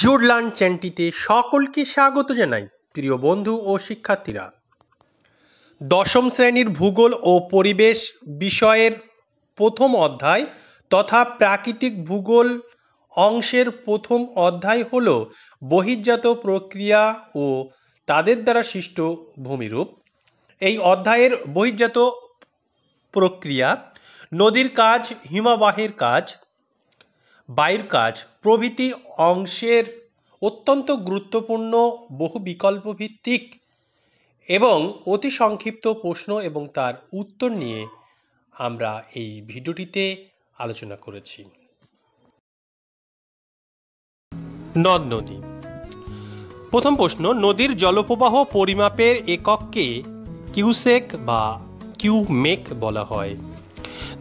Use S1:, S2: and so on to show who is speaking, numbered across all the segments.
S1: জুডলান চ্যানটিতে সকলকে স্বাগত জানাই প্রিয় বন্ধু ও শিক্ষার্থীরা দশম শ্রেণীর ভূগোল ও পরিবেশ বিষয়ের প্রথম অধ্যায় তথা প্রাকৃতিক ভূগোল অংশের প্রথম অধ্যায় হল বহির্জাত প্রক্রিয়া ও তাদের দ্বারা সৃষ্ট ভূমিরূপ এই অধ্যায়ের বহির্জাত প্রক্রিয়া নদীর কাজ হিমাবাহের কাজ বায়ুর কাজ প্রভৃতি অংশের অত্যন্ত গুরুত্বপূর্ণ বহু বিকল্প ভিত্তিক এবং অতি সংক্ষিপ্ত প্রশ্ন এবং তার উত্তর নিয়ে আমরা এই ভিডিওটিতে আলোচনা করেছি নদ নদী প্রথম প্রশ্ন নদীর জলপ্রবাহ পরিমাপের একককে কিউসেক বা কিউমেক বলা হয়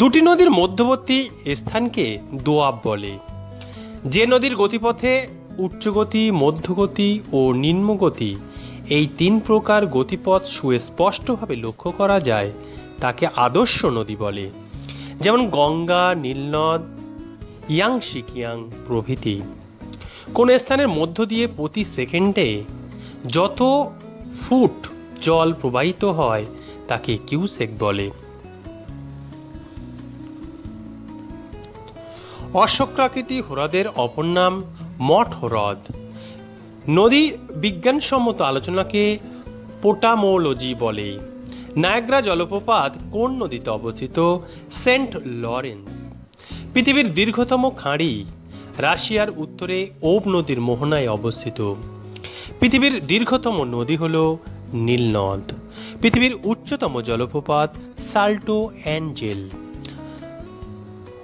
S1: দুটি নদীর মধ্যবর্তী স্থানকে দোয়াব বলে যে নদীর গতিপথে উচ্চগতি মধ্যগতি ও নিম্নগতি এই তিন প্রকার গতিপথ সুস্পষ্টভাবে লক্ষ্য করা যায় তাকে আদর্শ নদী বলে যেমন গঙ্গা নীলনদ ইয়াং শিকিয়াং প্রভৃতি কোন স্থানের মধ্য দিয়ে প্রতি সেকেন্ডে যত ফুট জল প্রবাহিত হয় তাকে কিউসেক বলে অশ্বক্রাকৃতি হ্রদের অপর নাম মঠ হ্রদ নদী বিজ্ঞানসম্মত আলোচনাকে পোটামোলজি বলে নায়াগ্রা জলপ্রপাত কোন নদীতে অবস্থিত সেন্ট লরেন্স পৃথিবীর দীর্ঘতম খাঁড়ি রাশিয়ার উত্তরে ওব নদীর মোহনায় অবস্থিত পৃথিবীর দীর্ঘতম নদী হল নীলনদ পৃথিবীর উচ্চতম জলপ্রপাত সাল্টো অ্যাঞ্জেল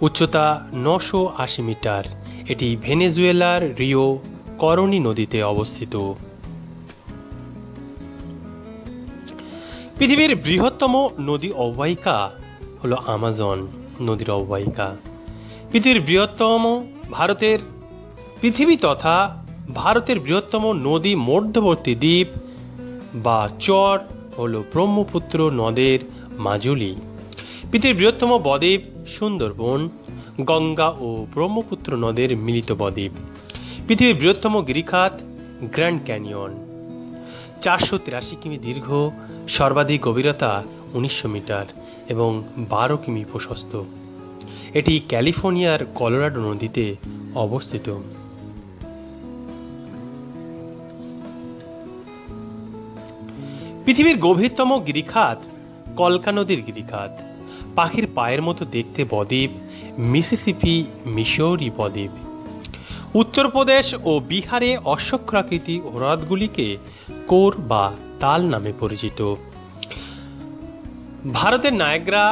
S1: উচ্চতা নশো আশি মিটার এটি ভেনেজুয়েলার রিও করণী নদীতে অবস্থিত পৃথিবীর বৃহত্তম নদী অববাহিকা হলো আমাজন নদীর অববাহিকা পৃথিবীর বৃহত্তম ভারতের পৃথিবী তথা ভারতের বৃহত্তম নদী মধ্যবর্তী দ্বীপ বা চর হল ব্রহ্মপুত্র নদের মাজুলি পৃথিবীর বৃহত্তম বদ্বীপ সুন্দরবন গঙ্গা ও ব্রহ্মপুত্র নদের মিলিত বদ্বীপ পৃথিবীর বৃহত্তম গিরিখাত গ্র্যান্ড ক্যানিয়ন চারশো তিরাশি কিমি দীর্ঘ সর্বাধিক গভীরতা উনিশশো মিটার এবং বারো কিমি প্রশস্ত এটি ক্যালিফোর্নিয়ার কলোরাডো নদীতে অবস্থিত পৃথিবীর গভীরতম গিরিখাত কলকা নদীর গিরিখাত পাখির পায়ের মতো দেখতে বদ্বীপ মিসিসিপি মিশৌরি বদ্বীপ উত্তরপ্রদেশ ও বিহারে অশ্বক্ষরাকৃতি হ্রদগুলিকে কোর বা তাল নামে পরিচিত ভারতের নায়গ্রা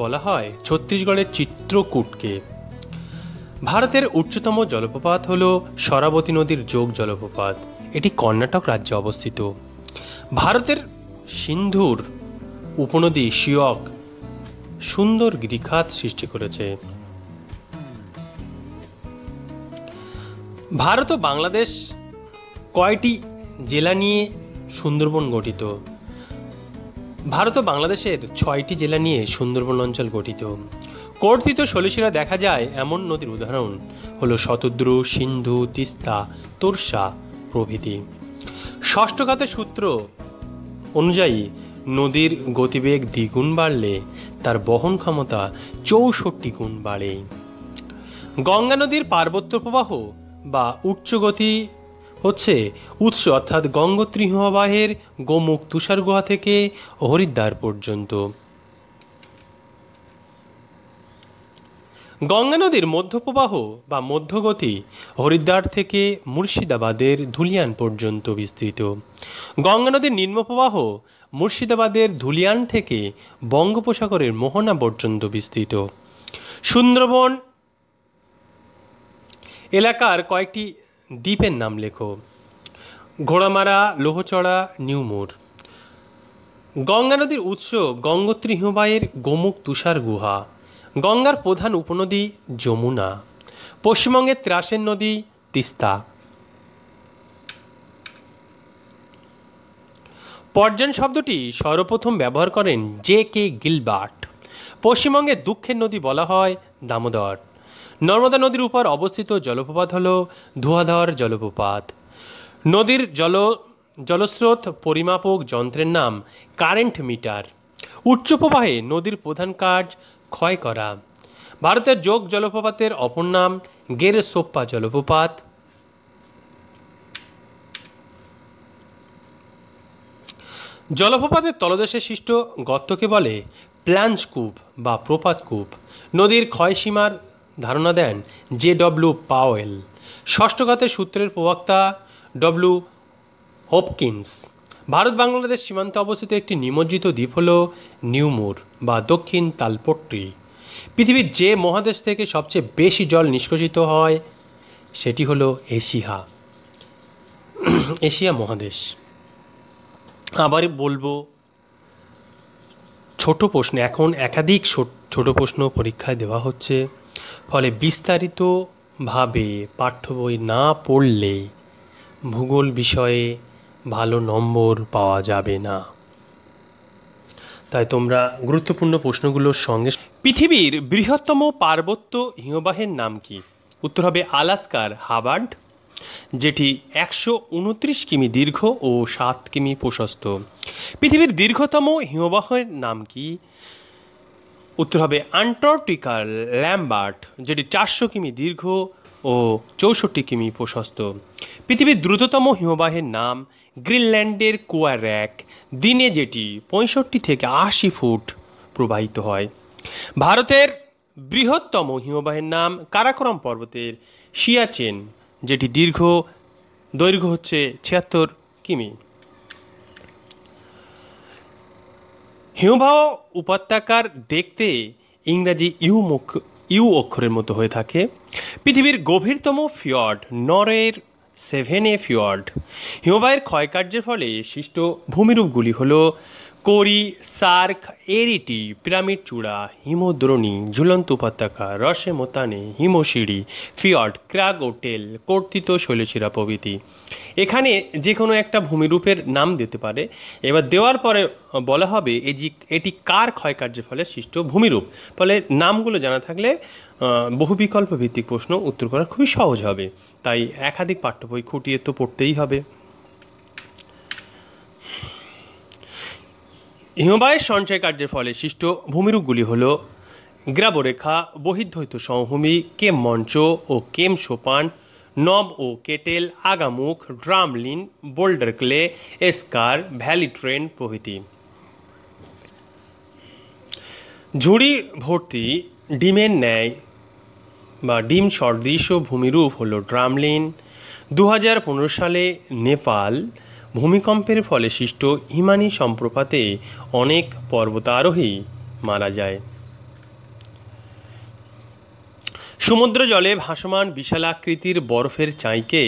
S1: বলা হয় ছত্তিশগড়ের চিত্রকূটকে ভারতের উচ্চতম জলপ্রপাত হল সরাবতী নদীর যোগ জলপ্রপাত এটি কর্ণাটক রাজ্যে অবস্থিত ভারতের সিন্ধুর উপনদী শিয়ক সুন্দর গৃহাত সৃষ্টি করেছে ভারত ও বাংলাদেশ কয়টি জেলা নিয়ে সুন্দরবন গঠিত ভারত ও বাংলাদেশের ছয়টি জেলা নিয়ে সুন্দরবন অঞ্চল গঠিত কর্তৃত সলিসিরা দেখা যায় এমন নদীর উদাহরণ হল শতদ্রু সিন্ধু তিস্তা তোরসা প্রভৃতি ষষ্ঠঘাতের সূত্র অনুযায়ী নদীর গতিবেগ দ্বিগুণ বাড়লে তার বহন ক্ষমতা চৌষট্টি গুণ বাড়ে গঙ্গা নদীর পার্বত্য প্রবাহ বা উচ্চগতি হচ্ছে উৎস অর্থাৎ গঙ্গোত্রী হিমবাহের গোমুখ তুষার গুহা থেকে হরিদ্বার পর্যন্ত গঙ্গা নদীর মধ্যপ্রবাহ বা মধ্যগতি হরিদ্বার থেকে মুর্শিদাবাদের ধুলিয়ান পর্যন্ত বিস্তৃত গঙ্গা নদীর নিম্নপ্রবাহ মুর্শিদাবাদের ধুলিয়ান থেকে বঙ্গোপসাগরের মোহনা পর্যন্ত বিস্তৃত সুন্দরবন এলাকার কয়েকটি দ্বীপের নাম লেখো ঘোড়ামারা লোহচড়া নিউমোর গঙ্গা নদীর উৎস গঙ্গোত্রী হিমবাহের গোমুখ তুষার গুহা গঙ্গার প্রধান উপনদী যমুনা পশ্চিমবঙ্গের ত্রাসের নদী তিস্তা পর্যান শব্দটি সর্বপ্রথম ব্যবহার করেন জে কে গিলবার্ট পশ্চিমবঙ্গে দুঃখের নদী বলা হয় দামোদর নর্মদা নদীর উপর অবস্থিত জলপ্রপাত হল ধুয়াধর জলপ্রপাত নদীর জল জলস্রোত পরিমাপক যন্ত্রের নাম কারেন্ট মিটার উচ্চ প্রবাহে নদীর প্রধান কাজ ক্ষয় করা ভারতের যোগ জলপ্রপাতের অপর নাম গেরে সোপ্পা জলপ্রপাত জলপ্রপাতের তলদেশে সৃষ্ট গর্তকে বলে প্ল্যাঞ্চ কূপ বা প্রপাত কূপ নদীর ক্ষয়সীমার ধারণা দেন জে ডব্লিউ পাওয়েল ষষ্ঠঘাতের সূত্রের প্রবক্তা ডব্লু হোপকিন্স ভারত বাংলাদেশ সীমান্তে অবস্থিত একটি নিমজ্জিত দ্বীপ হল নিউমুর বা দক্ষিণ তালপট্টি পৃথিবীর যে মহাদেশ থেকে সবচেয়ে বেশি জল নিষ্কাশিত হয় সেটি হলো এশিয়া এশিয়া মহাদেশ আবার বলবো ছোট প্রশ্ন এখন একাধিক ছোট প্রশ্ন পরীক্ষায় দেওয়া হচ্ছে ফলে বিস্তারিতভাবে পাঠ্য বই না পড়লে ভূগোল বিষয়ে ভালো নম্বর পাওয়া যাবে না তাই তোমরা গুরুত্বপূর্ণ প্রশ্নগুলোর সঙ্গে পৃথিবীর বৃহত্তম পার্বত্য হিমবাহের নাম কি উত্তর হবে আলাস্কার হাবার্ড যেটি একশো উনত্রিশ কিমি দীর্ঘ ও সাত কিমি প্রশস্ত পৃথিবীর দীর্ঘতম হিমবাহের নাম কি উত্তর হবে আন্টার্কটিকার ল্যাম্বার্ট যেটি চারশো কিমি দীর্ঘ ও চৌষট্টি কিমি প্রশস্ত পৃথিবীর দ্রুততম হিমবাহের নাম গ্রিনল্যান্ডের কুয়ার্যাক দিনে যেটি পঁয়ষট্টি থেকে আশি ফুট প্রবাহিত হয় ভারতের বৃহত্তম হিমবাহের নাম কারাকরম পর্বতের সিয়াচেন যেটি দীর্ঘ দৈর্ঘ্য হচ্ছে ছিয়াত্তর কিমি হিমবাহ উপত্যকার দেখতে ইংরাজি ইউ মুখ ইউ অক্ষরের মতো হয়ে থাকে পৃথিবীর গভীরতম ফিয়র্ড নরের এ ফিয়র্ড হিমবাহের ক্ষয়কার্যের ফলে সৃষ্ট ভূমিরূপগুলি হল করি সার্ক এরিটি পিরামিড চূড়া হিমদ্রোণী ঝুলন্ত উপত্যকা রসে মোতানে হিমশিড়ি ফিয়ড ক্রাগ ওটেল কর্তিত শৈলশিরা প্রভৃতি এখানে যে কোনো একটা ভূমিরূপের নাম দিতে পারে এবার দেওয়ার পরে বলা হবে এই এটি কার ক্ষয়কার্যের ফলে সৃষ্ট ভূমিরূপ ফলে নামগুলো জানা থাকলে বহু বিকল্প ভিত্তিক প্রশ্ন উত্তর করা খুবই সহজ হবে তাই একাধিক পাঠ্য বই খুঁটিয়ে তো পড়তেই হবে হিমবাহের সঞ্চয় কার্যের ফলে সৃষ্ট ভূমিরূপগুলি হল গ্রাবরেখা বহির্ধৈত সমভূমি কেম মঞ্চ ও কেম সোপান নব ও কেটেল আগামুখ drumlin boulder clay esker valley train প্রভৃতি ঝুড়ি ভর্তি ডিমের ন্যায় বা ডিম সদৃশ্য ভূমিরূপ হল ড্রামলিন দু সালে নেপাল ভূমিকম্পের ফলে সৃষ্ট হিমানি সম্প্রপাতে অনেক পর্বতারোহী মারা যায় সমুদ্র জলে ভাসমান বিশাল আকৃতির বরফের চাঁইকে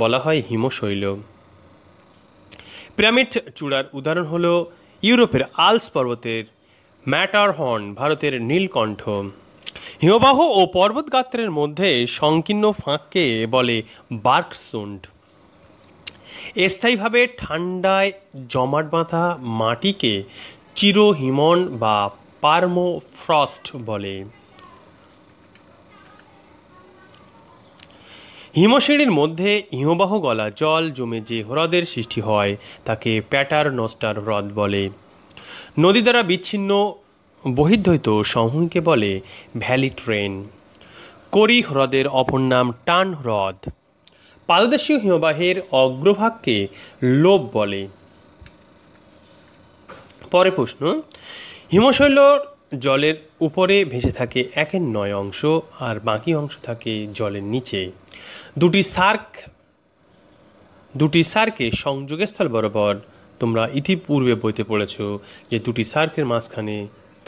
S1: বলা হয় হিমশৈল পিরামিড চূড়ার উদাহরণ হল ইউরোপের আলস পর্বতের ম্যাটারহর্ন ভারতের নীলকণ্ঠ হিমবাহ ও পর্বতগাত্রের মধ্যে সংকীর্ণ ফাঁককে বলে বার্কসুন্ড স্থায়ীভাবে ঠান্ডায় জমাট বাঁধা মাটিকে চিরহিমন বা পার্মোফ্রস্ট বলে হিমশিড়ির মধ্যে হিমবাহ গলা জল জমে যে হ্রদের সৃষ্টি হয় তাকে প্যাটার নস্টার হ্রদ বলে নদী দ্বারা বিচ্ছিন্ন বহির্ধৈত সমূহকে বলে ভ্যালি ট্রেন করি হ্রদের অপর নাম টান হ্রদ পাদদেশীয় হিমবাহের অগ্রভাগকে লোভ বলে পরে প্রশ্ন হিমশৈলর জলের উপরে ভেসে থাকে একের নয় অংশ আর বাকি অংশ থাকে জলের নিচে দুটি সার্ক দুটি সার্কে সংযোগের স্থল বরাবর তোমরা ইতিপূর্বে বইতে পড়েছ যে দুটি সার্কের মাঝখানে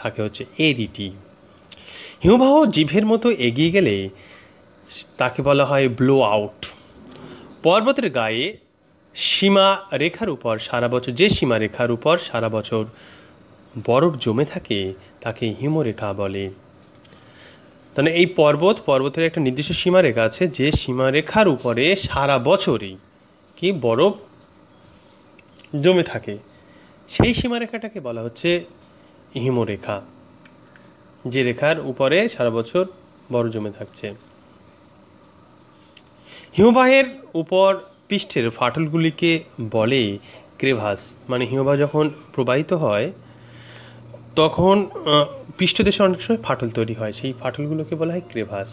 S1: থাকে হচ্ছে এরিটি হিমবাহ জিভের মতো এগিয়ে গেলে তাকে বলা হয় ব্লো আউট পর্বতের গায়ে সীমা রেখার উপর সারা বছর যে সীমা রেখার উপর সারা বছর বরফ জমে থাকে তাকে হিমরেখা বলে তাহলে এই পর্বত পর্বতের একটা নির্দিষ্ট সীমারেখা আছে যে সীমারেখার উপরে সারা বছরই কি বরফ জমে থাকে সেই সীমারেখাটাকে বলা হচ্ছে হিমরেখা যে রেখার উপরে সারা বছর বরফ জমে থাকছে হিমবাহের উপর পৃষ্ঠের ফাটলগুলিকে বলে ক্রেভাস মানে হিমবাহ যখন প্রবাহিত হয় তখন পৃষ্ঠদেশে অনেক সময় ফাটল তৈরি হয় সেই ফাটলগুলোকে বলা হয় ক্রেভাস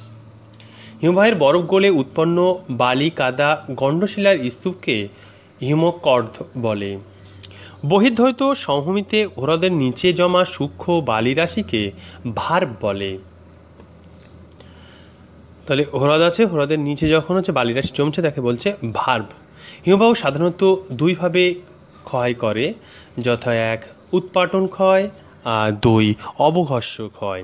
S1: হিমবাহের বরফ গলে উৎপন্ন বালি কাদা গণ্ডশিলার স্তূপকে হিমকর্দ বলে বহির্ধৈত সমভূমিতে হ্রদের নিচে জমা সূক্ষ্ম বালিরাশিকে ভার বলে তাহলে হ্রদ আছে হ্রদের নিচে যখন হচ্ছে বালিরাশি জমছে তাকে বলছে ভার্ব হিমবাহ সাধারণত দুইভাবে ক্ষয় করে যথা এক উৎপাটন ক্ষয় আর দুই অবঘর্ষ ক্ষয়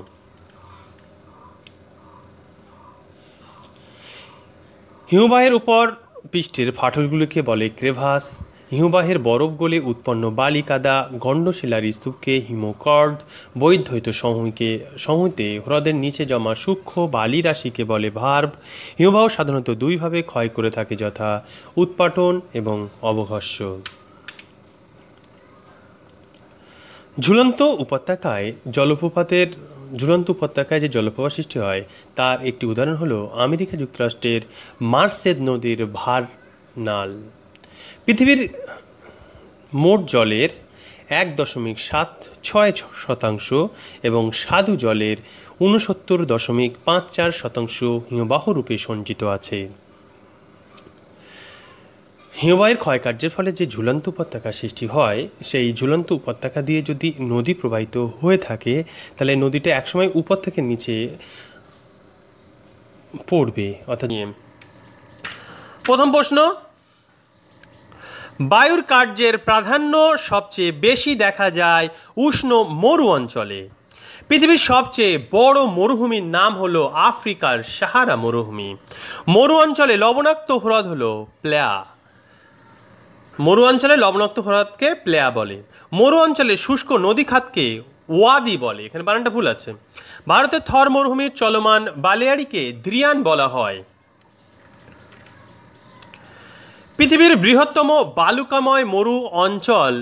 S1: হিমবাহের উপর পৃষ্ঠের ফাটলগুলিকে বলে ক্রেভাস হিমবাহের বরফ গলে উৎপন্ন বালিকাদা গণ্ডশিলার স্তূপকে হিমকর্ড বৈধৈত সমূহকে সমূহতে হ্রদের নিচে জমা সূক্ষ্ম বালি রাশিকে বলে ভার্ব হিমবাহ সাধারণত দুইভাবে ক্ষয় করে থাকে যথা উৎপাটন এবং অবঘর্ষ ঝুলন্ত উপত্যকায় জলপ্রপাতের ঝুলন্ত উপত্যকায় যে জলপ্রপাত সৃষ্টি হয় তার একটি উদাহরণ হলো আমেরিকা যুক্তরাষ্ট্রের মার্সেদ নদীর ভার নাল পৃথিবীর মোট জলের এক দশমিক সাত ছয় শতাংশ এবং সাধু জলের ঊনসত্তর দশমিক পাঁচ চার শতাংশ হিমবাহ রূপে সঞ্চিত আছে হিমবাহের ক্ষয়কার্যের ফলে যে ঝুলন্ত উপত্যকা সৃষ্টি হয় সেই ঝুলন্ত উপত্যকা দিয়ে যদি নদী প্রবাহিত হয়ে থাকে তাহলে নদীটা একসময় উপর থেকে নিচে পড়বে অর্থাৎ প্রথম প্রশ্ন বায়ুর কার্যের প্রাধান্য সবচেয়ে বেশি দেখা যায় উষ্ণ মরু অঞ্চলে পৃথিবীর সবচেয়ে বড় মরুভূমির নাম হলো আফ্রিকার সাহারা মরুভূমি মরু অঞ্চলে লবণাক্ত হ্রদ হলো প্লেয়া মরু অঞ্চলে লবণাক্ত হ্রদকে প্লেয়া বলে মরু অঞ্চলে শুষ্ক নদী খাতকে ওয়াদি বলে এখানে বানানটা ভুল আছে ভারতের থর মরুভূমির চলমান বালিয়াড়িকে দ্রিয়ান বলা হয় পৃথিবীর বৃহত্তম বালুকাময় মরু অঞ্চল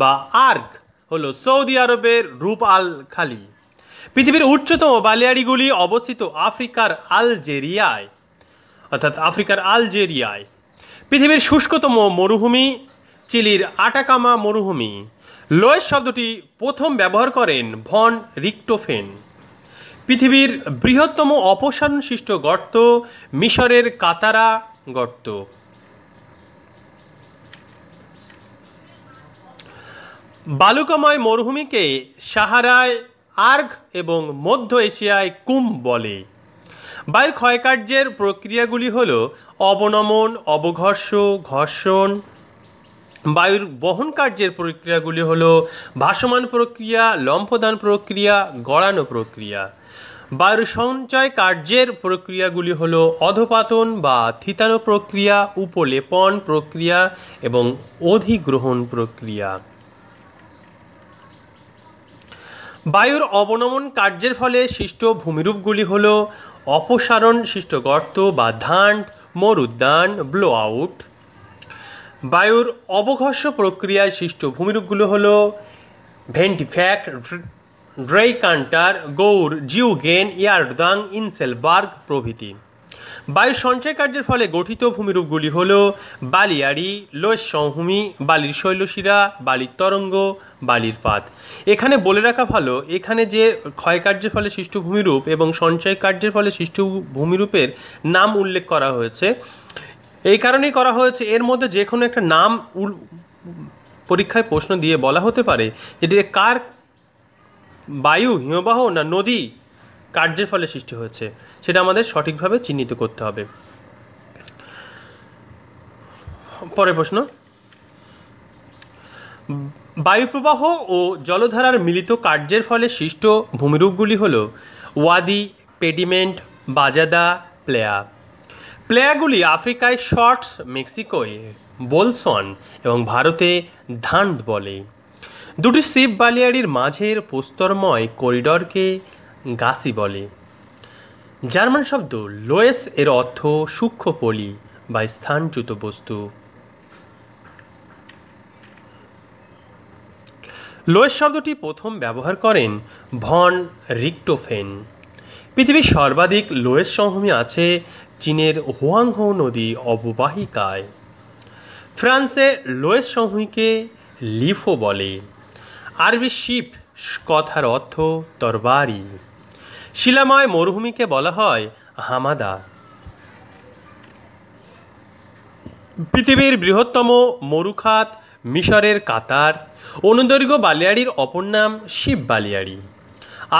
S1: বা আর্ক হল সৌদি আরবের রূপ আল খালি পৃথিবীর উচ্চতম বালিয়াড়িগুলি অবস্থিত আফ্রিকার আলজেরিয়ায় অর্থাৎ আফ্রিকার আলজেরিয়ায় পৃথিবীর শুষ্কতম মরুভূমি চিলির আটাকামা মরুভূমি লোয়েস শব্দটি প্রথম ব্যবহার করেন ভন রিক্টোফেন পৃথিবীর বৃহত্তম সৃষ্ট গর্ত মিশরের কাতারা গর্ত বালুকাময় মরুভূমিকে সাহারায় আর্ঘ এবং মধ্য এশিয়ায় কুম বলে বায়ুর ক্ষয়কার্যের প্রক্রিয়াগুলি হল অবনমন অবঘর্ষ ঘর্ষণ বায়ুর বহন কার্যের প্রক্রিয়াগুলি হল ভাসমান প্রক্রিয়া লম্ফদান প্রক্রিয়া গড়ানো প্রক্রিয়া বায়ুর সঞ্চয় কার্যের প্রক্রিয়াগুলি হল অধপাতন বা থিতানো প্রক্রিয়া উপলেপন প্রক্রিয়া এবং অধিগ্রহণ প্রক্রিয়া বায়ুর অবনমন কার্যের ফলে সৃষ্ট ভূমিরূপগুলি হল অপসারণ সৃষ্ট গর্ত বা ধান মরুদ্যান ব্লো আউট বায়ুর অবঘর্ষ প্রক্রিয়ায় সৃষ্ট ভূমিরূপগুলো হল ventifact dreikanter gour zeugen yardang inselberg প্রভৃতি বায়ু সঞ্চয় কার্যের ফলে গঠিত ভূমিরূপগুলি হল বালিয়াড়ি লোয়েস সমভূমি বালির শৈলশিরা বালির তরঙ্গ বালির পাত এখানে বলে রাখা ভালো এখানে যে ক্ষয়কার্যের ফলে সৃষ্ট ভূমিরূপ এবং সঞ্চয় কার্যের ফলে সৃষ্ট ভূমিরূপের নাম উল্লেখ করা হয়েছে এই কারণেই করা হয়েছে এর মধ্যে যে কোনো একটা নাম পরীক্ষায় প্রশ্ন দিয়ে বলা হতে পারে যেটি কার বায়ু হিমবাহ না নদী কার্যের ফলে সৃষ্টি হয়েছে সেটা আমাদের সঠিকভাবে চিহ্নিত করতে হবে পরের প্রশ্ন বায়ুপ্রবাহ ও জলধারার মিলিত কার্যের ফলে সৃষ্ট ভূমিরূপগুলি হল ওয়াদি পেডিমেন্ট বাজাদা প্লেয়া প্লেয়ারগুলি আফ্রিকায় শর্টস মেক্সিকোয় বোলসন এবং ভারতে ধান্ড বলে দুটি শিব বালিয়াড়ির মাঝের পুস্তরময় করিডরকে গাছি বলে জার্মান শব্দ লোয়েস এর অর্থ সূক্ষ্ম পলি বা স্থানচ্যুত বস্তু লোয়েস শব্দটি প্রথম ব্যবহার করেন ভন রিক্টোফেন পৃথিবীর সর্বাধিক লোয়েস সমভূমি আছে চীনের হোয়াংহো নদী অববাহিকায় ফ্রান্সে লোয়েস সমুহীকে লিফো বলে আরবি শিপ কথার অর্থ তরবারি শিলাময় মরুভূমিকে বলা হয় হামাদা পৃথিবীর বৃহত্তম মরুখাত মিশরের কাতার অনুদৈর্ঘ্য বালিয়াড়ির অপর নাম শিব বালিয়াড়ি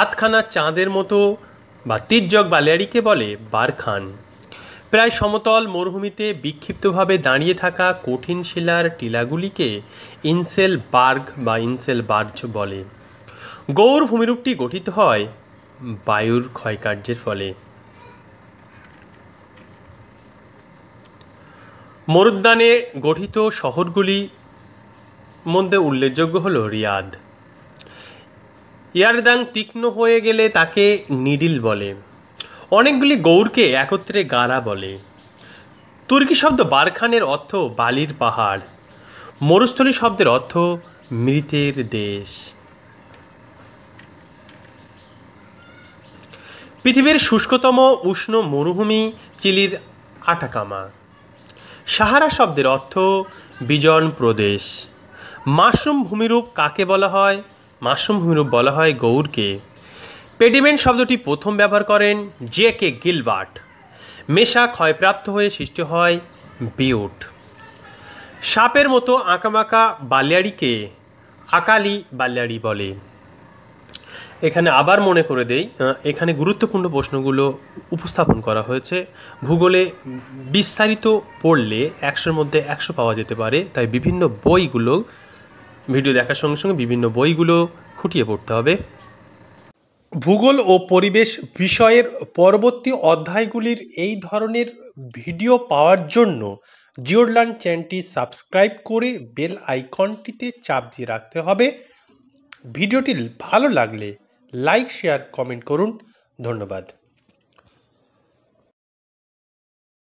S1: আতখানা চাঁদের মতো বা তির্যক বালিয়াড়িকে বলে বারখান প্রায় সমতল মরুভূমিতে বিক্ষিপ্তভাবে দাঁড়িয়ে থাকা কঠিন শিলার টিলাগুলিকে ইনসেল বার্গ বা ইনসেল বার্জ বলে গৌর ভূমিরূপটি গঠিত হয় বায়ুর ক্ষয়কার্যের ফলে মরুদ্যানে গঠিত শহরগুলি মধ্যে উল্লেখযোগ্য হল রিয়াদ ইয়ারদাং তীক্ষ্ণ হয়ে গেলে তাকে নিডিল বলে অনেকগুলি গৌরকে একত্রে গারা বলে তুর্কি শব্দ বারখানের অর্থ বালির পাহাড় মরুস্থলী শব্দের অর্থ মৃতের দেশ পৃথিবীর শুষ্কতম উষ্ণ মরুভূমি চিলির আটাকামা সাহারা শব্দের অর্থ বিজন প্রদেশ মাশরুম ভূমিরূপ কাকে বলা হয় মাশরুম ভূমিরূপ বলা হয় গৌরকে পেডিমেন্ট শব্দটি প্রথম ব্যবহার করেন জে কে গিলবার্ট মেশা ক্ষয়প্রাপ্ত হয়ে সৃষ্টি হয় বিউট সাপের মতো আঁকামাকা বালিয়াড়িকে আকালি বালিয়াড়ি বলে এখানে আবার মনে করে দেই এখানে গুরুত্বপূর্ণ প্রশ্নগুলো উপস্থাপন করা হয়েছে ভূগোলে বিস্তারিত পড়লে একশোর মধ্যে একশো পাওয়া যেতে পারে তাই বিভিন্ন বইগুলো ভিডিও দেখার সঙ্গে সঙ্গে বিভিন্ন বইগুলো খুঁটিয়ে পড়তে হবে ভূগোল ও পরিবেশ বিষয়ের পরবর্তী অধ্যায়গুলির এই ধরনের ভিডিও পাওয়ার জন্য জিওরলান চ্যানেলটি সাবস্ক্রাইব করে বেল আইকনটিতে চাপ দিয়ে রাখতে হবে ভিডিওটি ভালো লাগলে লাইক শেয়ার কমেন্ট করুন ধন্যবাদ